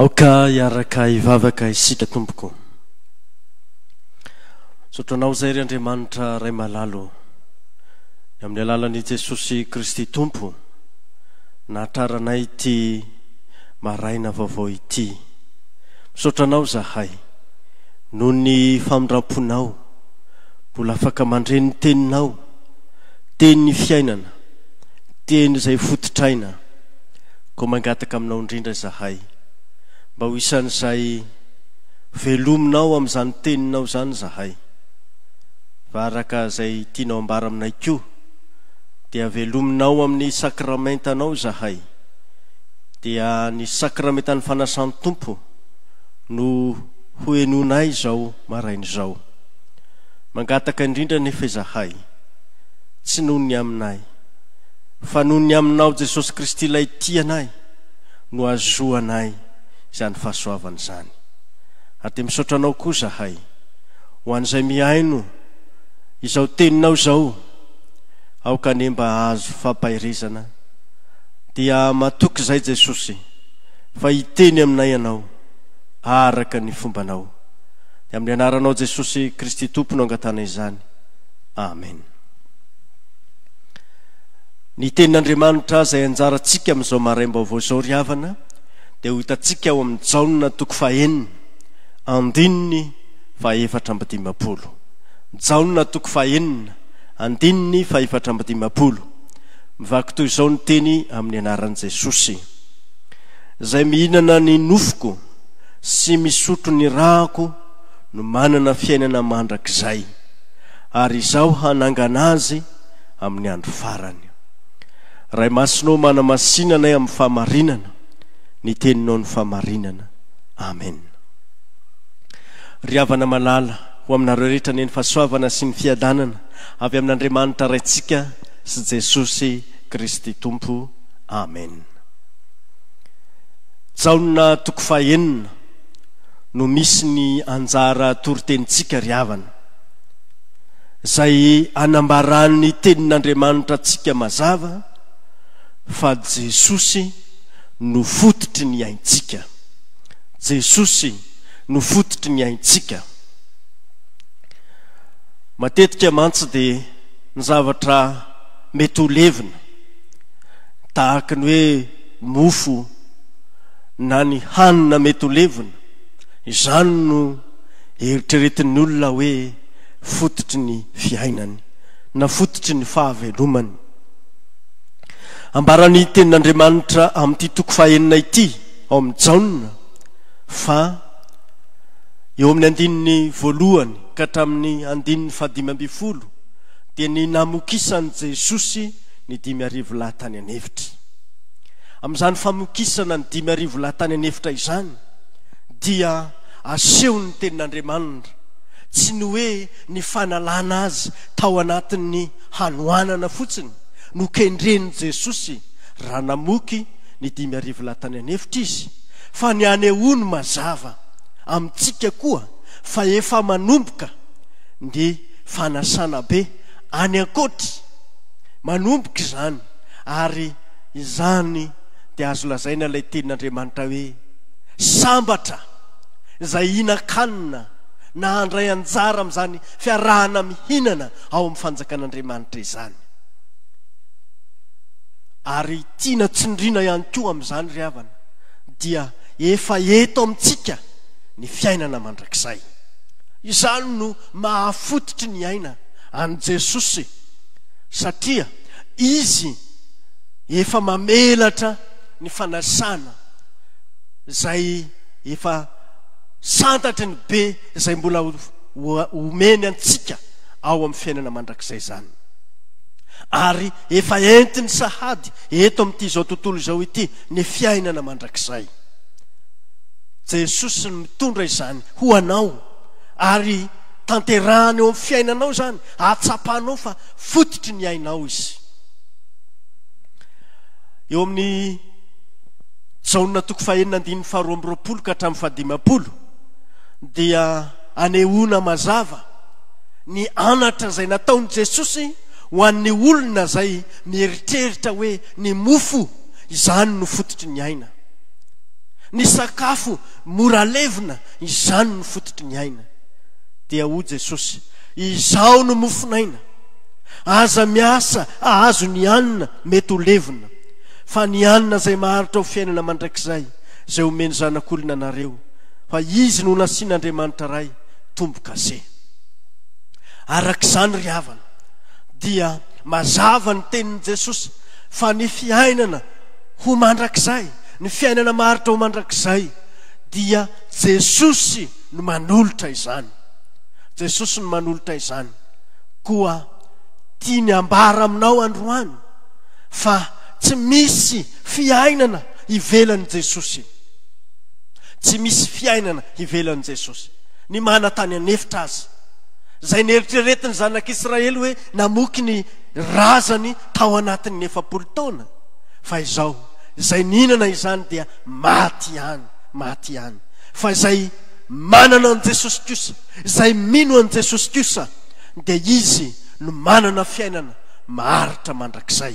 aoka iaraka ivavaka isika tompoko misaotranao zay ryandriamanitra ray malalo y amin'ny alalani jesosy kristy tompo na traranay ity maraina vaovao ity misaotranao zahay noho ny famindra-ponao mbola afaka mandreny teninao tenny fiainana teny izay fotitraina ko mangataka aminao indrindra zahay mba ho isan'zay velominao amzany teninao zany zahay varaka zay tinao ambara aminay ko dea velominao amin'ny sakramenta anao zahay dia ny sakramenta ny fanasany tompo no hoenonay zao marain' zao mangataka indrindra nefa zahay tsy no ny aminay fa nony aminao jesosy kristy lay ti anay no azoanay zanyfhanzny ary de misotranao koa zahay ho an'zay miaino izao teninao zao aokaanymba aazo famphirzana dia matoky zay jesosy fa iteny aminay anao araky ny fombanao amny anaranao jesosy kristy tomponao agatana izany amen teidnit zay ajartsika amzao maraymba vao zao r avana di ho itatsika ao amin'ny jaona tokofahenina andininy faefatra ambidimapolo jaona tokofahenina andininy faefatraambadimapolo mivako toy izao ny teny amin'ny anaran'i jesosy izay mihinana ny nofoko sy misotro ny rahako no manana fiainana mandrakizay ary izaho hanangana azy amin'ny andro farany ray masinao manamasinanay amin'ny fahamarinana ny teninao ny famarinana amen ry avana malala ho aminareo rehetra ny eny fahasoavana sy ny fiadanana avy amin'n'andriamanitra raintsika sy jesosy kristy tompo amen jaona tokofahenina no misy ny anjara toritenitsika ry avana zay anambarany tenin'andriamanitra atsika mazava fa jesosy no fototry ny aintsika jesosy no fototry ny aitsika matetika amantsy dia ny zavatra mety ho levina tahaka ny hoe mofo na ny hanina mety ho levina izany no eritreretin'ny olona hoe fototry ny fiainany na fototry ny fahavelomany ambarany tenin'andriamanitra amin'nity toko faenina ity ao amin'ny jaona fa eo amin'ny andininy voalohany ka hatramin'ny andinin'ny fahadimy mby folo dia ny namokisany jesosy ny dimy arivolahy tany anevitra amin'izany famokisana ny dimy arivolahytany anyevitra izany dia aseho 'ny tenin'andriamanitra tsy ny hoe ny fanalàna azy tao anatin'ny hanoanana fotsiny nokendrenn jesosy ranamoky ny dimy arivolatany any efitra izy fa ny any aono mazava amintsika koa fa efa manomboka ny fanasana be any ankotry manomboka izany ary izany de azo lazaina ilay tenin'andriamanitra hoe sambatra izay inakanina na handray anjara am'izany fiarahana mihinana ao amin'ny fanjaka n'andriamanitra izany ary tiana tsindriana ihany koa am'izany ry havana dia efa eto amintsika ny fiainana mandrakzay izany no mahafototry ny aina any jesosy satria izy efa mamelatra ny fanasana zay efa santatry ny be zay mbola o omeny antsika ao amn'ny fiainana mandrakzay zany ary efa entiny sahady eto am'ty zao tontolo zao ity ny fiainana mandrakzay jesosy syny mitondra izany ho anao ary tanterahany eo am'ny fiainanao zany atsapahnao fa fototry ny ainao izy eo amin'ny jaoina toko fahenina andiny faharoamroapolo ka hatramny fadimapolo dia aneona mazava ny anatra zay nataony jesosy ho an'ny olona zay mieritreritra hoe ny mofo izany no fototry ny aina ny sakafo mora levina izany no fototry ny aina dia ho jesosy izao no mofonaina aza miasa ahazo ny anina mety ho levina fa ny anina zay maharitra ho fiainana mandrakzay zay omeny zanak'olona anareo fa izy nonasian'andriamanitra ray tombokaseh arak'izany ry havana dia mazava ny teniny jesosy fa ny fiainana ho mandrakzay ny fiainana maaritra ho mandrakzay dia jesosy no manolotra izany jesosy no manolotra izany koa tia ny ambara aminao androany fa tsy misy fiainana hivelany jesosy tsy misy fiainana hivelany jesosy ny mana tany anefitra azy zay nyeritrereti ny zanak'israely hoe namoki ny razany tao anatin'ny efapolo taona fa izaho zay niinana izany dia maty any maty any fa zay manana ani jesosy kosa zay mino an jesosy kosa dia izy no manana fiainana maharitra mandrakzay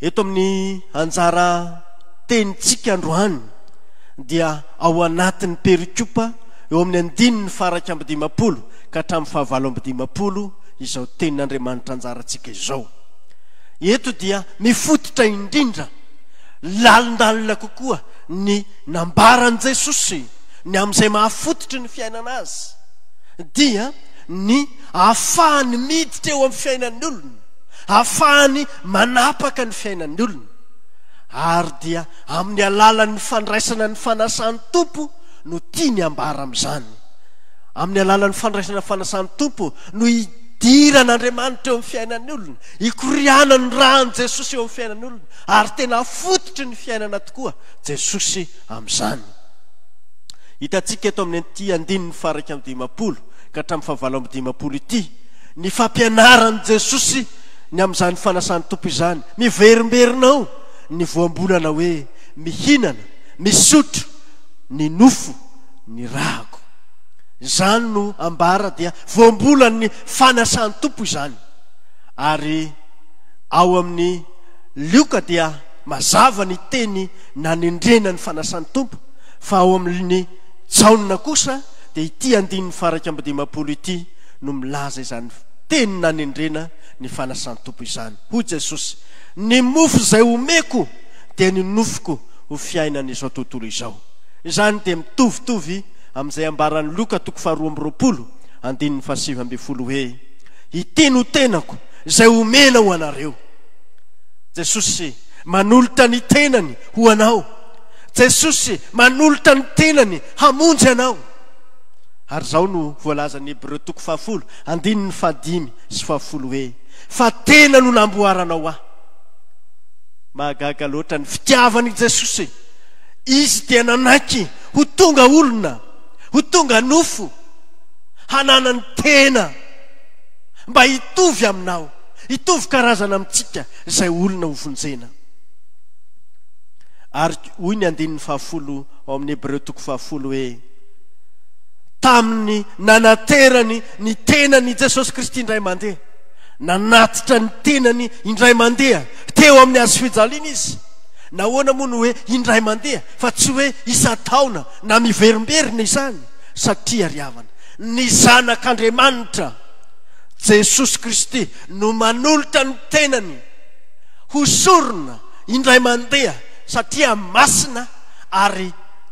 eto amin'ny anjara tenytsika androany dia ao anatin'ny pero kopa eo amin'ny andiny ny faraky ambidimapolo ka hatramin'ny fahavalo ambidimapolo izaho tenin'andriamanitra anjaratsika izao eto dia mifototra indrindra lalindalina kokoa ny nambarany jesosy ny amin'izay mahafototry ny fiainana azy dia ny ahafahany miditra eo amin'ny fiainany olona afahany manapaka ny fiainan'ny olona ary dia amin'ny alalan'ny fandraisana ny fanasan'ny tompo no ti ny ambara amzany amn'ny alalan'ny fandraisana fanasany tompo no idiran'andriamanitra eo am'ny fiainany olona ikorianany rany jesosy eo am'ny fiainan'olona ary tena fototry ny fiainana tokoa jesosy amzany hitatsika eto amin'nyanty andinyny faraky amdimapolo ka htramy faval amdiapolo ity ny fampianarany jesosy ny am'izany fanasany tompo izany miverimberinao ny voambolana hoe mihinany misotro ny nofo ny rahako zany no ambara dia voambola ny fanasany tompo izany ary ao amin'ny lioka dia mazava ny teny nanindrena ny fanasan'ny tompo fa ao amin'ny jaoina kosa de iti andinyny faraky ambadimapolo ity no milaza izany teny nanendrena ny fanasany tompo izany hoy jesosy ny mofo zay omeko dia ny nofoko ho fiainan'izao tontolo izao zany de mitovitovy amizay ambaran'ny loka toko fahroab roolo andinyny faibolo oe eh. iti no tenako zay omena ho anareo jesosy manolotra ny tenany hoanao jesosy manolotra ny tenany aonyanao ono vlazan'nyhebretoko oo andinny e eh. na noaony fiiavan jesosy izy dia nanaiky ho tonga olona ho tonga nofo hananany tena mba hitovy aminao hitovy karazana amintsika zay olona hovonjena ary hoy ny andinin'ny fahafolo ao amin'ny hebreo toko fahafolo hoe taminy nananterany ny tenany jesosy kristy indray mandeha nanatitra ny tenany indray mandeha teo amin'ny azo fijaliana izy na oana moa no hoe indray mandeha fa tsy hoe isataona na miverimberina izany satria ryavana ny zanak'andriamanitra jesosy kristy no manolotra ny tenany ho sorona indray mandeha satria masina ary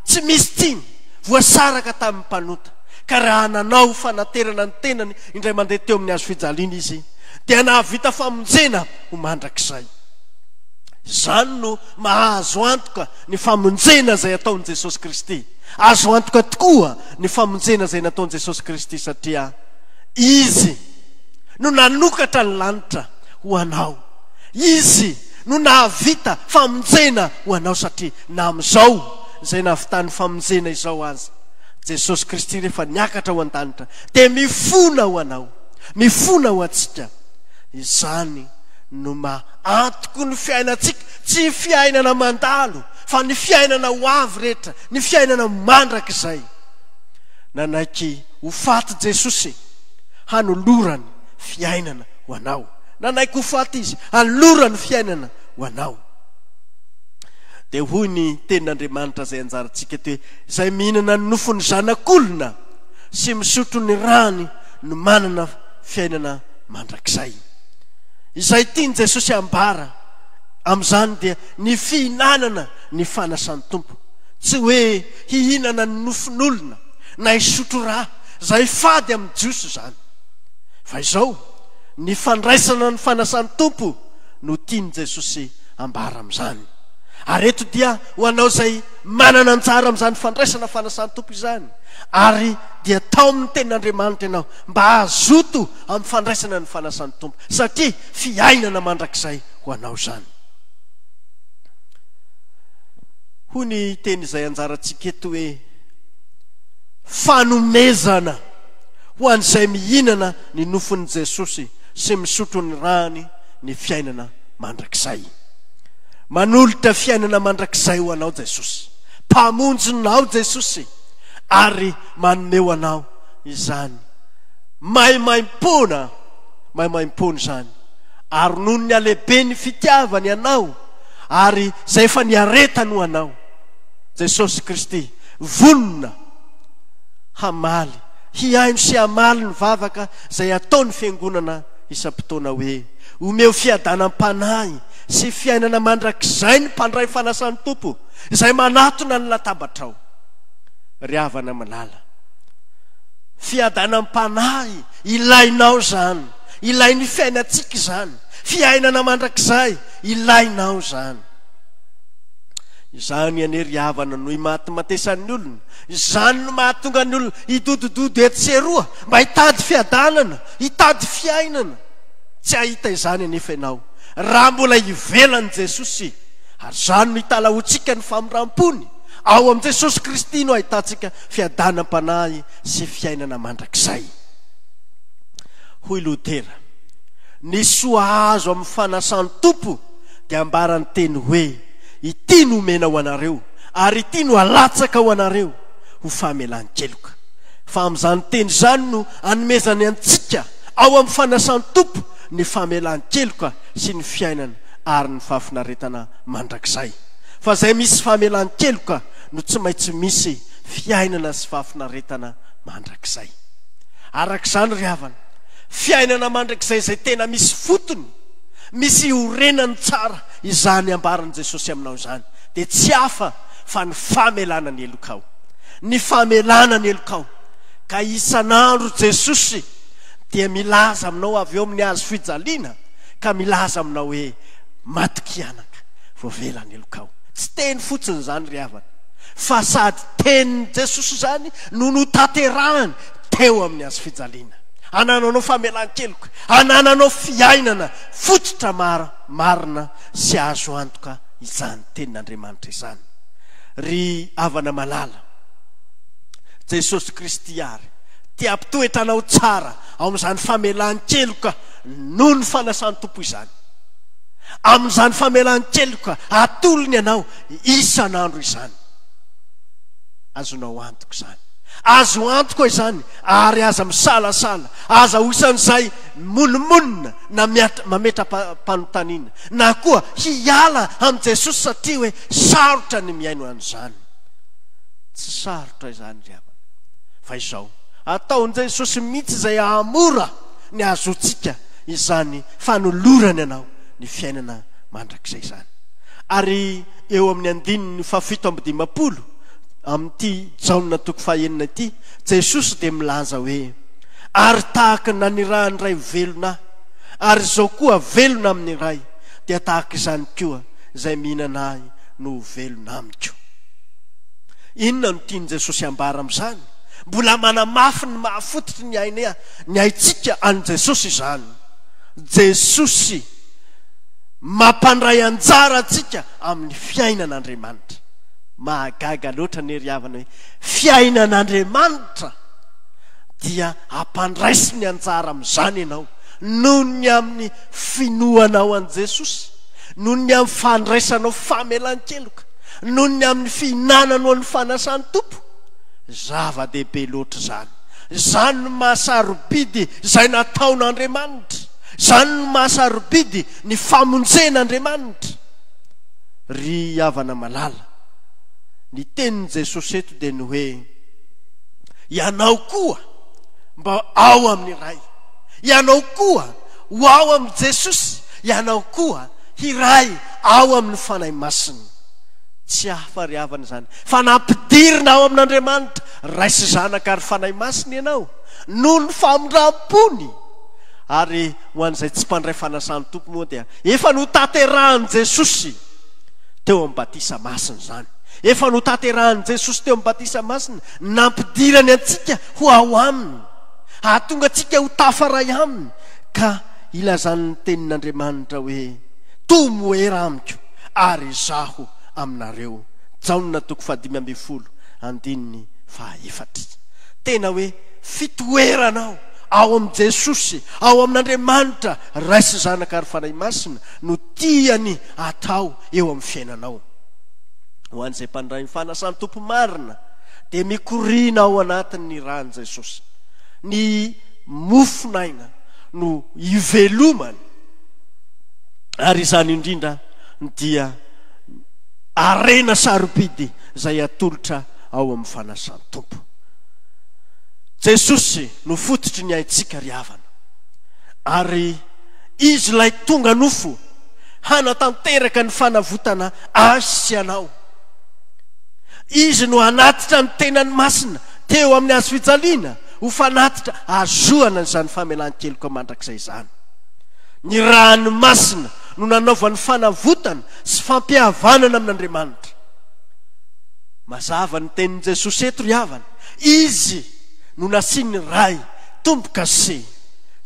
tsy misy tiny voasaraka taminny mpanota ka raha nanao fanaterana ny tenany indray mandeha teo amin'ny azo fijalina izy dea nahavita famonjena ho mandrakizay zany no mahazo antoka ny famonjena zay ataony jesosy kristy azo antoka tokoa ny famonjena zay nataoni jesosy kristy satria izy no nanokatra ny lanitra ho anao izy no nahavita famonjena ho anao satria na am'izao zay nahafitany famonjena izao azy jesosy kristy rehefa niakatra ho an-danitra de mifona ho anao mifona ho atsika izany no ma atoko ny fiainatsika tsy fiainana mandalo fa ny fiainana o avy rehetra ny fiainana mandrakzay nanaiky ofaty jesosy hanolorany fiainana ho anao na naiky ofaty izy hanolorany fiainana ho anao de hoy ny tenin'andriamanitra zay anjaratsika ty hoe zay mihinana ny nofony zanak'olona sy misotrony rany no manana fiainana mandrakzay izay tia ny jesosy ambara am'izany dia ny fihinanana ny fanasan'ny tompo tsy hoe hihinana ny nofin'olona na isotro raha zay fady amin'ny jioso zany fa izaho ny fandraisana ny fanasan'ny tompo no tia ny jesosy ambara am'izany areto dia ho anao zay manana njara am'zany fandraisana fanasany tompo izany ary dia tao amin'ny ten'andriamanitra anao mba ahazoto amny fandraisana ny fanasany tompo satria fiainana mandrakzay ho anao zany hoy ny tenyizay anjaratsiketo hoe fanomezana ho an'izay mihinana ny nofony jesosy sy misotrony rany ny fiainana mandrakzay manolotra fiainana mandrakizay ho anao jesosy mpamonjonao jesosy ary manomeo anao izany maimaim-pona maimaim-pona zany ary ononony alehibe ny fitiavany ianao ary zay fa niaretany ho anao jesosy kristy volona hamaly hiaino sy hamaly ny vavaka zay ataony fiangonana isa-potoana hoe omeo fiadanam-panahy sy fiainana mandrakzay ny mpandray fanasany tompo zay manatona n latabatrao ravn fiadanampanahy ilainao zany ilainy fiainasik zany fiainana mandrakzay ananonoon zany no mahatongaany olon idodidody etseroa mba hitady fiadanana itady fiainana tsy ahita zany anefanao raha mbola hivelan' jesosy ary zany no italahoatsika ny famidram-pony ao amn'ni jesosy kristy no hahitatsika fiadanam-panahy sy fiainana mandrakzay hoy lotera ny soa azo amin'ny fanasan'ny tompo dea ambarany teny hoe ity no mena ao anareo ary ity no alatsaka ao anareo ho famelany keloka fa amn'izany teny zany no anomezany antsika ao amin'ny fanasany tompo ny famelan- keloka sy ny fiainana ary ny fahafinaretana mandrakzay fa zay misy famelan- keloka no tsy maintsy misy fiainana sy fahafinaretana mandrakzay arak' izany ry havana fiainana mandrakzay zay tena misy fotony misy orenany tsara izany ambaran' jesosy aminao zany de tsy afa fa ny famelana ny elokao ny famelana ny elokao ka isan'andro jesosy dia milaza aminao avy eo amin'ny azo fijaliana ka milaza aminao hoe matokianaka voavelany elokao tsy teny fotsiny zany ry avana fa sady teniny jesoso zany no notaterahany teo amin'ny azo fijaliana anananao famelan-keloka anananao fiainana fotsotra mar marina sy ahzo antoka izany tenin'andriamanitra izany ry avana malala jesosy kristy ary tyampitoetanao tsara ao amn''zany famelany keloka noho ny falasany tompo izany amn'izany famelany keloka atolony anao isan'andro izany azonao antoko zany azo antoko o zany ary aza misalasala aza oisan'izay molimonina na mia- mametraampanotanina na koa hiala am jesosy satria hoe sarotra ny miaino any zany tsy sarotra zany rava fa izao ataonjaysosy mihitsy zay amora ny azotsika izany fa nolorany anao ny fiainana mandrakizay zany ary eo amin'ny andininy fafito ambo dimapolo amiity jaona toko fahhenina ity jesosy de milanza hoe ary tahaka nanirahny ray velonahy ary zao koa velona amin'ny ray dea tahaky izany koa zay mihinanahy no velona aminy ko inona no tiany jesosy ambara amzany mbola manamafy ny mahafototry ny ainea ny aitsika an jesosy zany jesosy mampandray anjara tsika amin'ny fiainan'andriamanitra mahagaga loatra nyari avana hoe fiainan'andriamanitra dia ampandraisi ny anjara amizany ianao noho ny amin'ny finoanao an jesosy nohon ny ami'ny fandraisanao famelankeloka nohon ny amin'ny fihinana noan'ny fanasan'ny tompo zava-dehibe loatra zany zany no mahasarobidy zay nataon'andriamanitra zany no mahasarobidy ny famonjen'andriamanitra ry avana malala ny teniny jesosy eto de ny hoe ianao koa mba ao amin'ny ray ianao koa ho ao amy jesosy ianao koa hiray ao amin'ny fanahy masiny tsy ahafarihavany zany fa nampidirina ao amin'n'andriamanitra raysy zanak'ry fanay masiny ianao noho ny famindrampony ary mo an'izay tsy mpandray fanasany tompo moa dya efa notaterahny jesosy teo am'y batisa masiny zany efa notaterahany jesosy teo amy batisa masiny nampidirany atsika ho ao aminy ah tonga atsika ho tafaray aminy ka ilazanynytenin'andriamanitra hoe tomo era amiko ary zaho aminareo jaona toko fahadimy ambyfolo andinny faefatry tena hoe fitoeranao ao am'y jesosy ao amin'n'andriamanitra raisy zanak' ary fanay masina no tiany atao eo amn'ny fiainanao ho an' izay mpandray my fanasany tompo marina de mikorina ao anatin ny ran jesosy ny mofonaina no ivelomany ary izany indrindra dia arena sarobidy zay atolotra ao amn'ny fanasan tompo jesosy nofototry ny aitsika ry avana ary izy lay tonga nofo hanatanteraka ny fanavotana asy anao izy no anatitra ny tena ny masina teo amin'ny azo fijaliana hofanatitra azoana nyizany famelan keloko mandrak'izay zany ny rahany masina no nanaova 'ny fanavotana sy fampiavanana amin'andriamanitra mazava ny teni jesosy eto ry avana izy no nasiny ray tombo kasé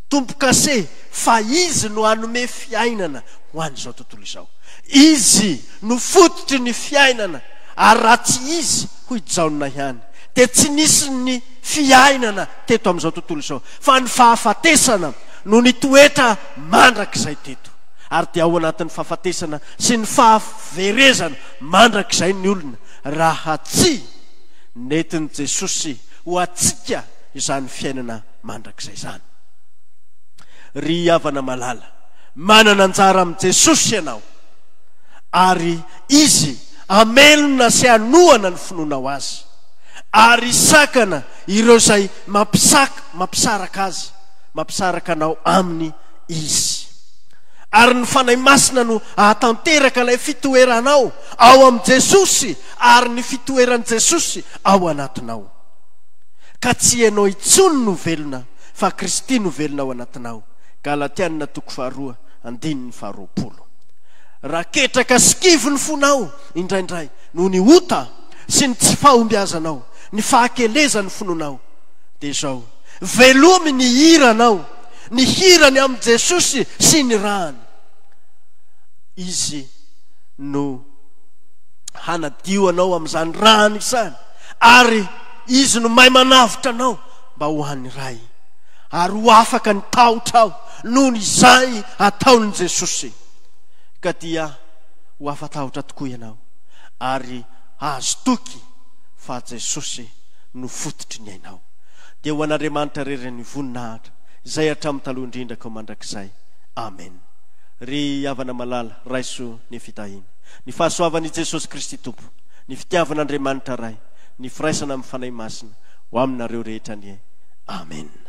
tombo kase fa izy no anome fiainana ho anzao tontolo zao izy no fototry ny fiainana ary rah tsy izy hoyjaona hy any te tsy nisy ny fiainana teto am'zao tontolo zao fa ny fahafatesana noo ny toetra mandrak'zay teto ary di ao anatin'ny fahafatesana sy ny fahaverezana mandrak'izay ny olona raha tsy netiny jesosy ho atsika izany fiainana mandrakizay zany ry avana malala manana njara amin'i jesosy ianao ary izy amelona sy anoana ny finoanao azy ary sakana ireo zay mampisak mampisarak' azy mampisaraka anao aminy izy ary ny fanay masina no ahatanterak la fitoeranao ao am jesosy ary ny fitoeran jesosy ao anatinao tsy nao itsony novelona isty oeonaonoaketrak skivony fonao indraindray noho nota s ny tsy faobiaznao ny fakelezany fononao o velomy ny iranao ny hirany am jesosy sy ny rany izy no hanadio anao amizany ranyky sany ary izy no may manavitra anao mba ho an'ny ray ary ho afaka ny tahotra ao noho ny zay ataony jesosy ka dia ho afatahotra toko ianao ary azo toky fa jesosy no fototry ny ainao de ho an'andriamanitra rereny voninahitra zay atramy talohaindrindraka aho mandrakzay amen ry avana malala raiso ny fitahina ny fahasoavan'i jesosy kristy tompo ny fitiavanaandriamanitra ray ny firaisana amin'ny fanay masina ho aminareo rehetranye amen